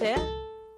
Café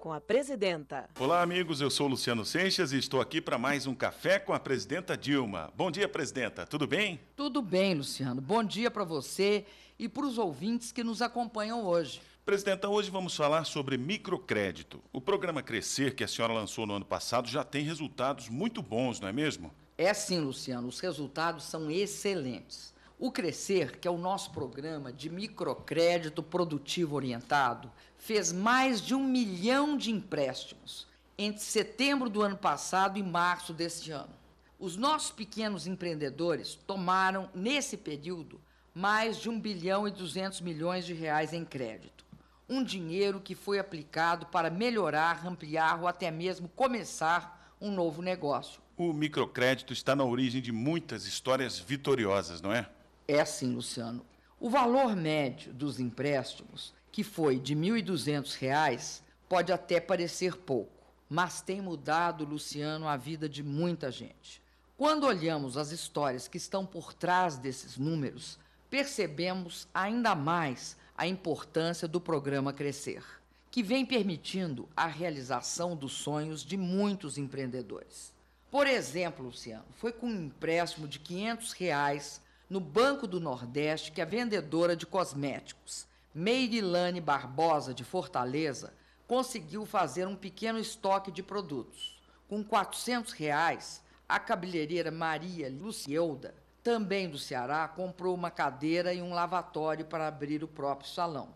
com a Presidenta. Olá, amigos. Eu sou Luciano Seixas e estou aqui para mais um Café com a Presidenta Dilma. Bom dia, Presidenta. Tudo bem? Tudo bem, Luciano. Bom dia para você e para os ouvintes que nos acompanham hoje. Presidenta, hoje vamos falar sobre microcrédito. O programa Crescer, que a senhora lançou no ano passado, já tem resultados muito bons, não é mesmo? É sim, Luciano. Os resultados são excelentes. O Crescer, que é o nosso programa de microcrédito produtivo orientado, fez mais de um milhão de empréstimos entre setembro do ano passado e março deste ano. Os nossos pequenos empreendedores tomaram, nesse período, mais de 1 bilhão e 200 milhões de reais em crédito. Um dinheiro que foi aplicado para melhorar, ampliar ou até mesmo começar um novo negócio. O microcrédito está na origem de muitas histórias vitoriosas, não é? É assim, Luciano. O valor médio dos empréstimos, que foi de R$ 1.200, pode até parecer pouco, mas tem mudado, Luciano, a vida de muita gente. Quando olhamos as histórias que estão por trás desses números, percebemos ainda mais a importância do programa Crescer, que vem permitindo a realização dos sonhos de muitos empreendedores. Por exemplo, Luciano, foi com um empréstimo de 500 reais no Banco do Nordeste que a é vendedora de cosméticos, Meirilane Barbosa, de Fortaleza, conseguiu fazer um pequeno estoque de produtos. Com R$ 400, reais, a cabeleireira Maria Lucielda, também do Ceará, comprou uma cadeira e um lavatório para abrir o próprio salão.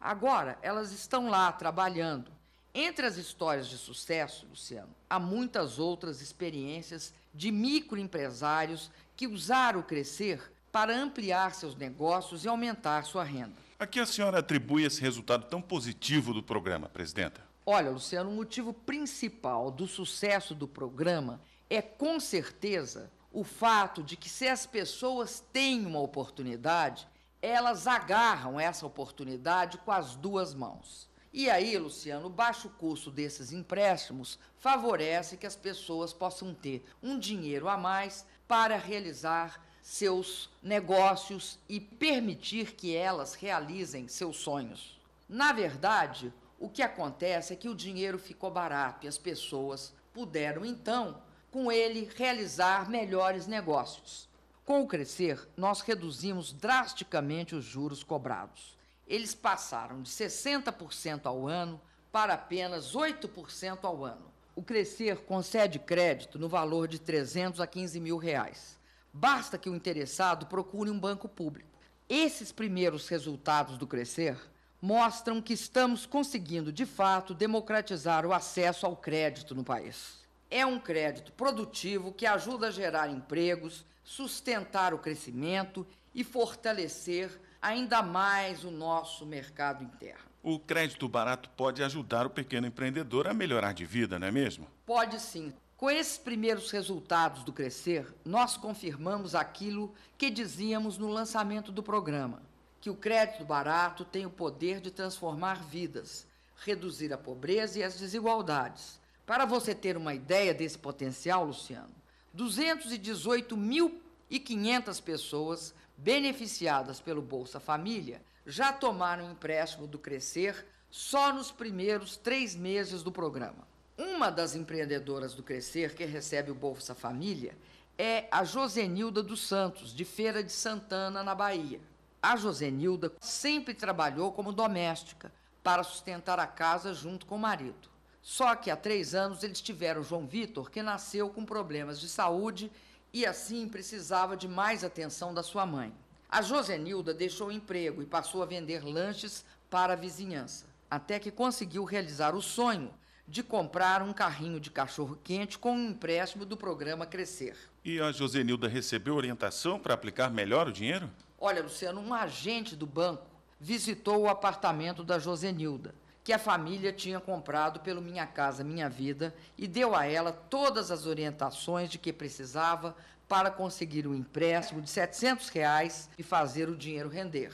Agora, elas estão lá trabalhando. Entre as histórias de sucesso, Luciano, há muitas outras experiências de microempresários que usaram o crescer para ampliar seus negócios e aumentar sua renda. A que a senhora atribui esse resultado tão positivo do programa, presidenta? Olha, Luciano, o motivo principal do sucesso do programa é, com certeza, o fato de que se as pessoas têm uma oportunidade, elas agarram essa oportunidade com as duas mãos. E aí, Luciano, o baixo custo desses empréstimos favorece que as pessoas possam ter um dinheiro a mais para realizar seus negócios e permitir que elas realizem seus sonhos. Na verdade, o que acontece é que o dinheiro ficou barato e as pessoas puderam então, com ele, realizar melhores negócios. Com o crescer, nós reduzimos drasticamente os juros cobrados. Eles passaram de 60% ao ano para apenas 8% ao ano. O crescer concede crédito no valor de 300 a 15 mil reais. Basta que o interessado procure um banco público. Esses primeiros resultados do Crescer mostram que estamos conseguindo, de fato, democratizar o acesso ao crédito no país. É um crédito produtivo que ajuda a gerar empregos, sustentar o crescimento e fortalecer ainda mais o nosso mercado interno. O crédito barato pode ajudar o pequeno empreendedor a melhorar de vida, não é mesmo? Pode sim. Com esses primeiros resultados do Crescer, nós confirmamos aquilo que dizíamos no lançamento do programa: que o crédito barato tem o poder de transformar vidas, reduzir a pobreza e as desigualdades. Para você ter uma ideia desse potencial, Luciano, 218.500 pessoas beneficiadas pelo Bolsa Família já tomaram empréstimo do Crescer só nos primeiros três meses do programa. Uma das empreendedoras do Crescer que recebe o Bolsa Família é a Josenilda dos Santos, de Feira de Santana, na Bahia. A Josenilda sempre trabalhou como doméstica para sustentar a casa junto com o marido. Só que há três anos eles tiveram João Vitor, que nasceu com problemas de saúde e assim precisava de mais atenção da sua mãe. A Josenilda deixou o emprego e passou a vender lanches para a vizinhança, até que conseguiu realizar o sonho de comprar um carrinho de cachorro-quente com um empréstimo do programa Crescer. E a Josenilda recebeu orientação para aplicar melhor o dinheiro? Olha, Luciano, um agente do banco visitou o apartamento da Josenilda, que a família tinha comprado pelo Minha Casa Minha Vida e deu a ela todas as orientações de que precisava para conseguir um empréstimo de 700 reais e fazer o dinheiro render.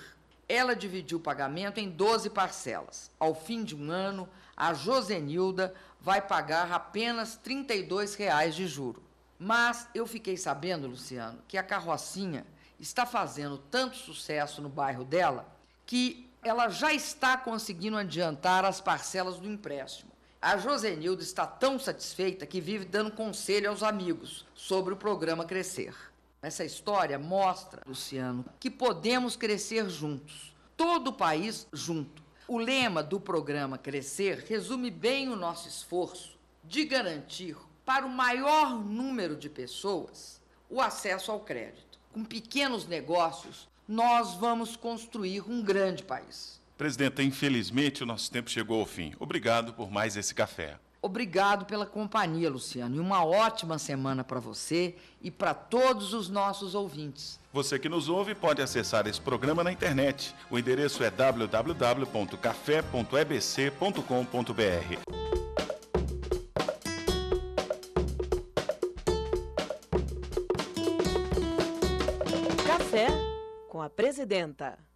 Ela dividiu o pagamento em 12 parcelas. Ao fim de um ano, a Josenilda vai pagar apenas R$ 32 reais de juro. Mas eu fiquei sabendo, Luciano, que a carrocinha está fazendo tanto sucesso no bairro dela que ela já está conseguindo adiantar as parcelas do empréstimo. A Josenilda está tão satisfeita que vive dando conselho aos amigos sobre o programa Crescer. Essa história mostra, Luciano, que podemos crescer juntos, todo o país junto. O lema do programa Crescer resume bem o nosso esforço de garantir para o maior número de pessoas o acesso ao crédito. Com pequenos negócios, nós vamos construir um grande país. Presidenta, infelizmente o nosso tempo chegou ao fim. Obrigado por mais esse café. Obrigado pela companhia, Luciano, e uma ótima semana para você e para todos os nossos ouvintes. Você que nos ouve pode acessar esse programa na internet. O endereço é www.café.ebc.com.br. Café com a presidenta.